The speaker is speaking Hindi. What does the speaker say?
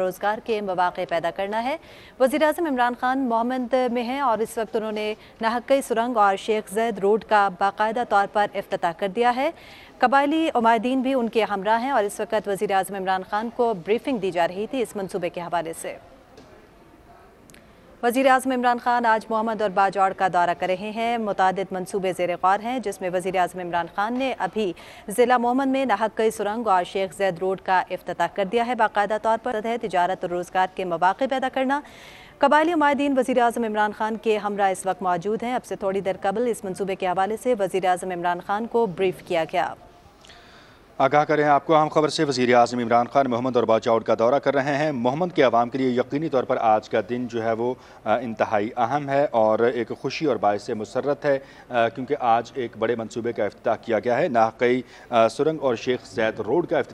रोज़गार के मौाक़े पैदा करना है वज़ी अजम इमरान खान मोहम्मद में हैं और इस वक्त उन्होंने नहक्कई सुरंग और शेख जैद रोड का बाकायदा तौर पर अफ्ताह कर दिया है कबायली उमायदीन भी उनके हमरा हैं और इस वक्त वज़ी अजम इमरान खान को ब्रीफिंग दी जा रही थी इस मनसूबे के हवाले से वजीर अजम इमरान खान आज मोहम्मद और बाजौड़ का दौरा कर रहे हैं मुतद मनसूबे जेर गौर हैं जिसमें वजीर अजम इमरान खान ने अभी ज़िला मोहम्मद में नाहकई सुरंग और शेख जैद रोड का अफ्ताह कर दिया है बाकायदा तौर पर है तजारत और रोज़गार के मौाक़े पैदा करना कबायली मायदीन वजी अजम इमरान खान के हमरा इस वक्त मौजूद हैं अब से थोड़ी देर कबल इस मनसूबे के हवाले से वजी अजम इमरान खान को ब्रीफ किया गया आगाह करें आपको अहम खबर से वजीर अजम इमरान खान मोहम्मद और बाजाउड का दौरा कर रहे हैं मोहम्मद के आवाम के लिए यकीनी तौर पर आज का दिन जो है वो इंतहाई अहम है और एक खुशी और बायस मसरत है क्योंकि आज एक बड़े मनसूबे का अफ्ताह किया गया है नाकई सुरंग और शेख जैद रोड का